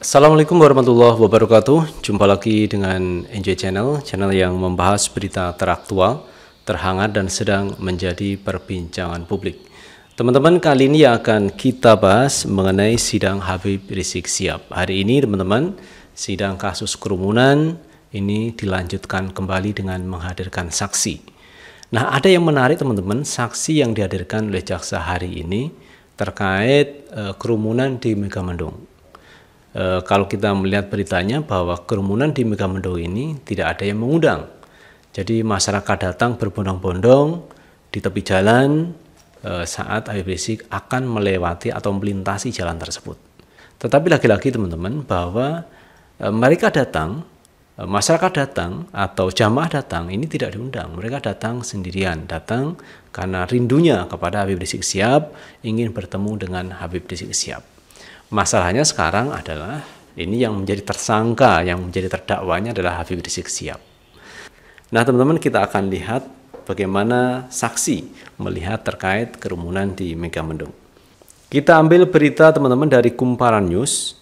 Assalamualaikum warahmatullahi wabarakatuh. Jumpa lagi dengan NJ Channel, channel yang membahas berita teraktual, terhangat dan sedang menjadi perbincangan publik. Teman-teman, kali ini akan kita bahas mengenai sidang Habib Rizik Siap. Hari ini teman-teman, sidang kasus kerumunan ini dilanjutkan kembali dengan menghadirkan saksi. Nah, ada yang menarik teman-teman, saksi yang dihadirkan oleh jaksa hari ini terkait e, kerumunan di Megamendung. E, kalau kita melihat beritanya bahwa kerumunan di Megamendung ini tidak ada yang mengundang. Jadi masyarakat datang berbondong-bondong di tepi jalan e, saat Habib Rizik akan melewati atau melintasi jalan tersebut. Tetapi lagi-lagi teman-teman bahwa e, mereka datang E, masyarakat datang atau jamaah datang ini tidak diundang. Mereka datang sendirian, datang karena rindunya kepada Habib Rizik Siap, ingin bertemu dengan Habib Rizik Siap. Masalahnya sekarang adalah ini yang menjadi tersangka, yang menjadi terdakwanya adalah Habib Rizik Siap. Nah, teman-teman kita akan lihat bagaimana saksi melihat terkait kerumunan di Megamendung. Kita ambil berita teman-teman dari Kumparan News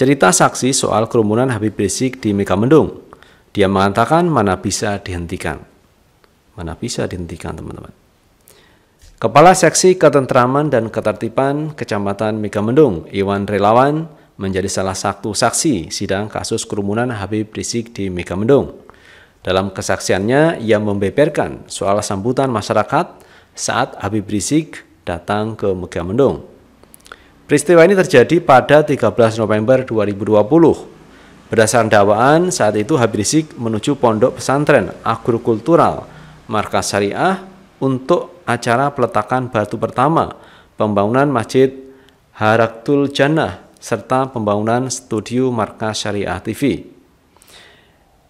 Cerita saksi soal kerumunan Habib Rizik di Megamendung. Dia mengatakan mana bisa dihentikan. Mana bisa dihentikan teman-teman. Kepala Seksi Ketentraman dan Ketertiban Kecamatan Megamendung, Iwan Relawan, menjadi salah satu saksi sidang kasus kerumunan Habib Rizik di Megamendung. Dalam kesaksiannya, ia membeberkan soal sambutan masyarakat saat Habib Rizik datang ke Megamendung. Peristiwa ini terjadi pada 13 November 2020. Berdasarkan dakwaan, saat itu Habib Rizik menuju pondok pesantren agrokultural Markas Syariah untuk acara peletakan batu pertama pembangunan Masjid Haraktul Jannah serta pembangunan studio Markas Syariah TV.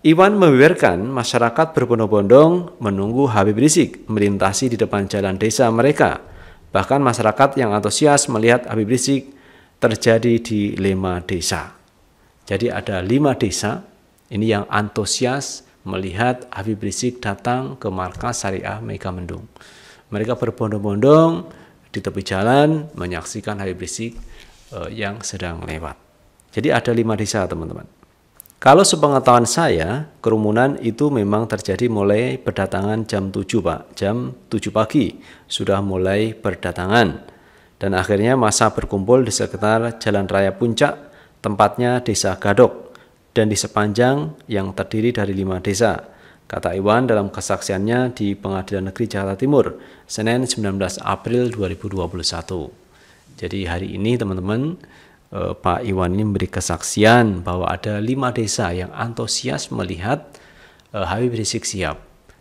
Iwan membiarkan masyarakat berbondong-bondong menunggu Habib Rizik melintasi di depan jalan desa mereka Bahkan masyarakat yang antusias melihat Habib Rizik terjadi di lima desa. Jadi ada lima desa ini yang antusias melihat Habib Rizik datang ke markas syariah Megamendung. Mereka berbondong-bondong di tepi jalan menyaksikan Habib Rizik eh, yang sedang lewat. Jadi ada lima desa teman-teman. Kalau sepengetahuan saya, kerumunan itu memang terjadi mulai berdatangan jam 7, Pak. Jam 7 pagi sudah mulai berdatangan. Dan akhirnya masa berkumpul di sekitar Jalan Raya Puncak, tempatnya Desa Gadok, dan di sepanjang yang terdiri dari lima desa. Kata Iwan dalam kesaksiannya di Pengadilan Negeri Jakarta Timur, Senin 19 April 2021. Jadi hari ini teman-teman, eh, Pak Iwan ini memberi kesaksian bahwa ada lima desa yang antusias melihat eh, Habib Rizik Siap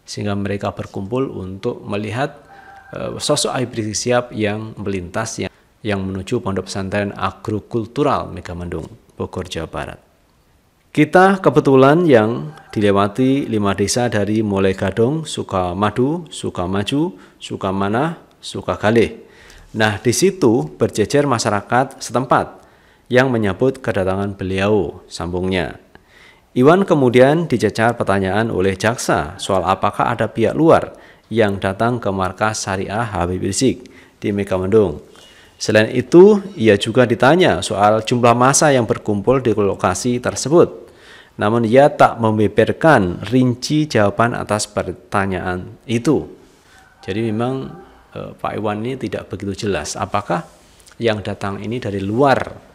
sehingga mereka berkumpul untuk melihat eh, sosok Habib Rizik Siap yang melintas yang, yang menuju Pondok Pesantren Agrokultural Megamendung, Bogor, Jawa Barat. Kita kebetulan yang dilewati lima desa dari mulai Gadong, Sukamadu, Sukamaju, Sukamanah, Sukagalih. Nah, di situ berjejer masyarakat setempat yang menyambut kedatangan beliau, sambungnya. Iwan kemudian dicecar pertanyaan oleh jaksa soal apakah ada pihak luar yang datang ke markas syariah Habib Rizik di Megamendung. Selain itu, ia juga ditanya soal jumlah massa yang berkumpul di lokasi tersebut. Namun ia tak membeberkan rinci jawaban atas pertanyaan itu. Jadi memang eh, Pak Iwan ini tidak begitu jelas apakah yang datang ini dari luar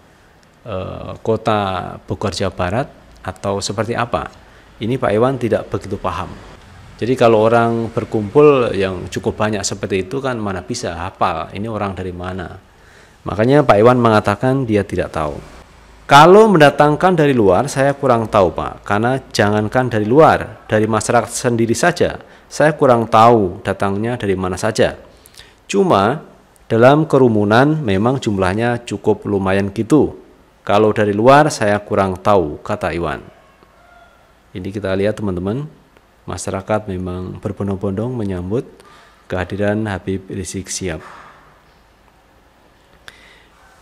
Eh, kota Bogor Jawa Barat atau seperti apa? Ini Pak Iwan tidak begitu paham. Jadi kalau orang berkumpul yang cukup banyak seperti itu kan mana bisa hafal ini orang dari mana. Makanya Pak Iwan mengatakan dia tidak tahu. Kalau mendatangkan dari luar saya kurang tahu Pak, karena jangankan dari luar, dari masyarakat sendiri saja saya kurang tahu datangnya dari mana saja. Cuma dalam kerumunan memang jumlahnya cukup lumayan gitu. Kalau dari luar saya kurang tahu, kata Iwan. Ini kita lihat teman-teman, masyarakat memang berbondong-bondong menyambut kehadiran Habib Rizik Siap.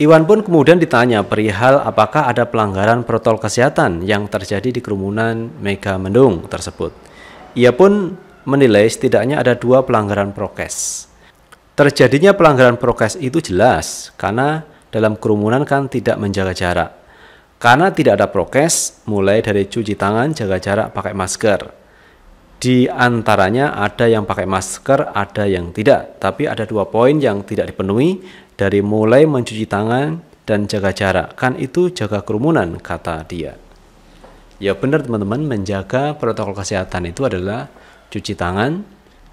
Iwan pun kemudian ditanya perihal apakah ada pelanggaran protokol kesehatan yang terjadi di kerumunan Mega Mendung tersebut. Ia pun menilai setidaknya ada dua pelanggaran prokes. Terjadinya pelanggaran prokes itu jelas karena dalam kerumunan kan tidak menjaga jarak. Karena tidak ada prokes, mulai dari cuci tangan, jaga jarak, pakai masker. Di antaranya ada yang pakai masker, ada yang tidak. Tapi ada dua poin yang tidak dipenuhi dari mulai mencuci tangan dan jaga jarak. Kan itu jaga kerumunan, kata dia. Ya benar teman-teman, menjaga protokol kesehatan itu adalah cuci tangan,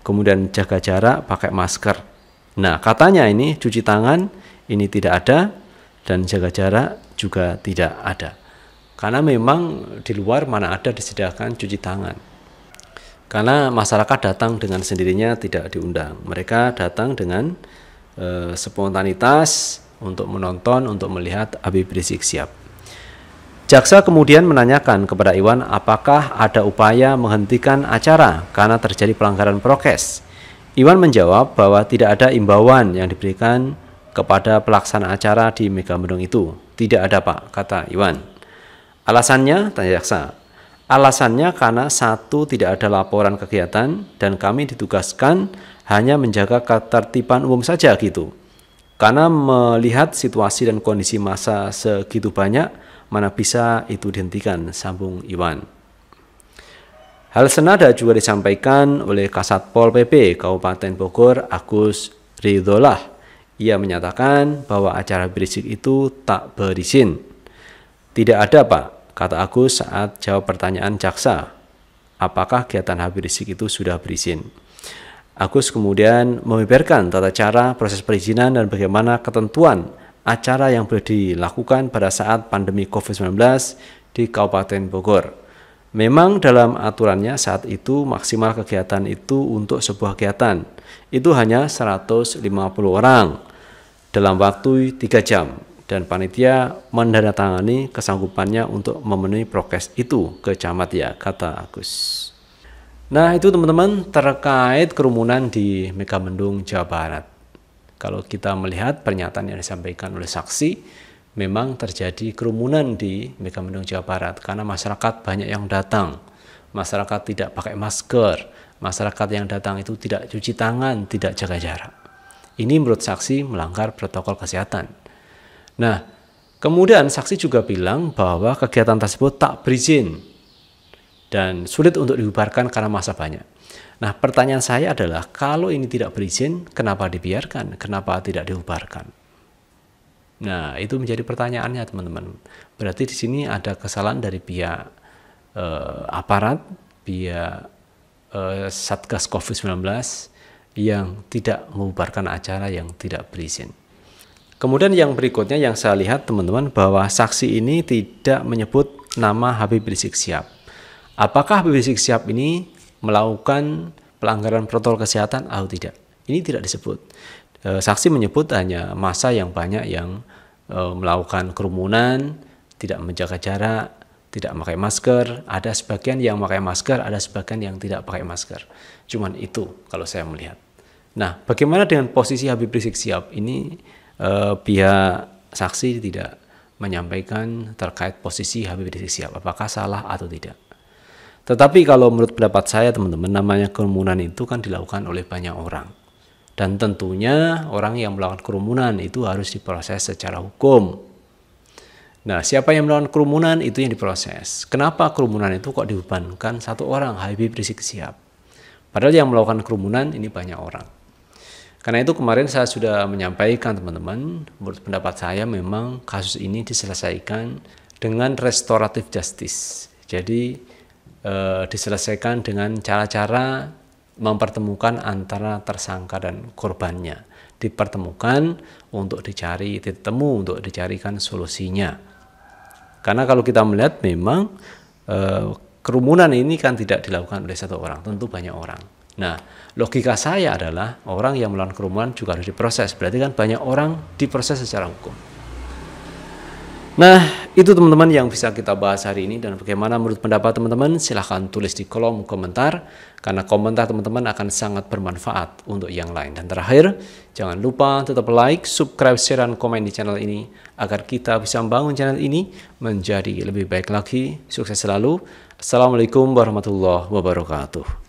kemudian jaga jarak, pakai masker. Nah, katanya ini cuci tangan ini tidak ada dan jaga jarak juga tidak ada. Karena memang di luar mana ada disediakan cuci tangan. Karena masyarakat datang dengan sendirinya tidak diundang. Mereka datang dengan e, spontanitas untuk menonton, untuk melihat Habib Rizik Siap. Jaksa kemudian menanyakan kepada Iwan apakah ada upaya menghentikan acara karena terjadi pelanggaran prokes. Iwan menjawab bahwa tidak ada imbauan yang diberikan kepada pelaksana acara di Megamendung itu. Tidak ada pak, kata Iwan. Alasannya, tanya jaksa. Alasannya karena satu tidak ada laporan kegiatan dan kami ditugaskan hanya menjaga ketertiban umum saja gitu. Karena melihat situasi dan kondisi masa segitu banyak, mana bisa itu dihentikan, sambung Iwan. Hal senada juga disampaikan oleh Kasatpol PP Kabupaten Bogor Agus Ridolah ia menyatakan bahwa acara Berisik itu tak berizin. Tidak ada pak, kata Agus saat jawab pertanyaan jaksa. Apakah kegiatan Habib Rizik itu sudah berizin? Agus kemudian membeberkan tata cara proses perizinan dan bagaimana ketentuan acara yang boleh dilakukan pada saat pandemi COVID-19 di Kabupaten Bogor. Memang dalam aturannya saat itu maksimal kegiatan itu untuk sebuah kegiatan itu hanya 150 orang dalam waktu tiga jam dan panitia menandatangani kesanggupannya untuk memenuhi prokes itu ke camat ya, kata Agus. Nah itu teman-teman terkait kerumunan di Megamendung, Jawa Barat. Kalau kita melihat pernyataan yang disampaikan oleh saksi, memang terjadi kerumunan di Megamendung, Jawa Barat karena masyarakat banyak yang datang. Masyarakat tidak pakai masker, masyarakat yang datang itu tidak cuci tangan, tidak jaga jarak. Ini menurut saksi melanggar protokol kesehatan. Nah, kemudian saksi juga bilang bahwa kegiatan tersebut tak berizin dan sulit untuk dibubarkan karena masa banyak. Nah, pertanyaan saya adalah kalau ini tidak berizin, kenapa dibiarkan? Kenapa tidak dibubarkan? Nah, itu menjadi pertanyaannya, teman-teman. Berarti di sini ada kesalahan dari pihak eh, aparat, pihak eh, Satgas Covid-19 yang tidak membubarkan acara yang tidak berizin. Kemudian yang berikutnya yang saya lihat teman-teman bahwa saksi ini tidak menyebut nama Habib Rizik Siap. Apakah Habib Rizik Siap ini melakukan pelanggaran protokol kesehatan atau tidak? Ini tidak disebut. E, saksi menyebut hanya masa yang banyak yang e, melakukan kerumunan, tidak menjaga jarak, tidak memakai masker, ada sebagian yang memakai masker, ada sebagian yang tidak pakai masker. Cuman itu kalau saya melihat. Nah, bagaimana dengan posisi Habib Rizik Siap Ini eh, pihak saksi tidak menyampaikan terkait posisi Habib Rizik Siap apakah salah atau tidak. Tetapi kalau menurut pendapat saya teman-teman, namanya kerumunan itu kan dilakukan oleh banyak orang. Dan tentunya orang yang melakukan kerumunan itu harus diproses secara hukum. Nah, siapa yang melakukan kerumunan itu yang diproses. Kenapa kerumunan itu kok dibebankan satu orang Habib Rizik Siap Padahal yang melakukan kerumunan ini banyak orang. Karena itu kemarin saya sudah menyampaikan teman-teman, menurut pendapat saya memang kasus ini diselesaikan dengan restoratif justice. Jadi eh, diselesaikan dengan cara-cara mempertemukan antara tersangka dan korbannya. Dipertemukan untuk dicari ditemu untuk dicarikan solusinya. Karena kalau kita melihat memang eh, kerumunan ini kan tidak dilakukan oleh satu orang, tentu banyak orang Nah, logika saya adalah orang yang melawan kerumunan juga harus diproses. Berarti kan banyak orang diproses secara hukum. Nah, itu teman-teman yang bisa kita bahas hari ini dan bagaimana menurut pendapat teman-teman silahkan tulis di kolom komentar karena komentar teman-teman akan sangat bermanfaat untuk yang lain. Dan terakhir, jangan lupa tetap like, subscribe, share, dan komen di channel ini agar kita bisa membangun channel ini menjadi lebih baik lagi. Sukses selalu. Assalamualaikum warahmatullahi wabarakatuh.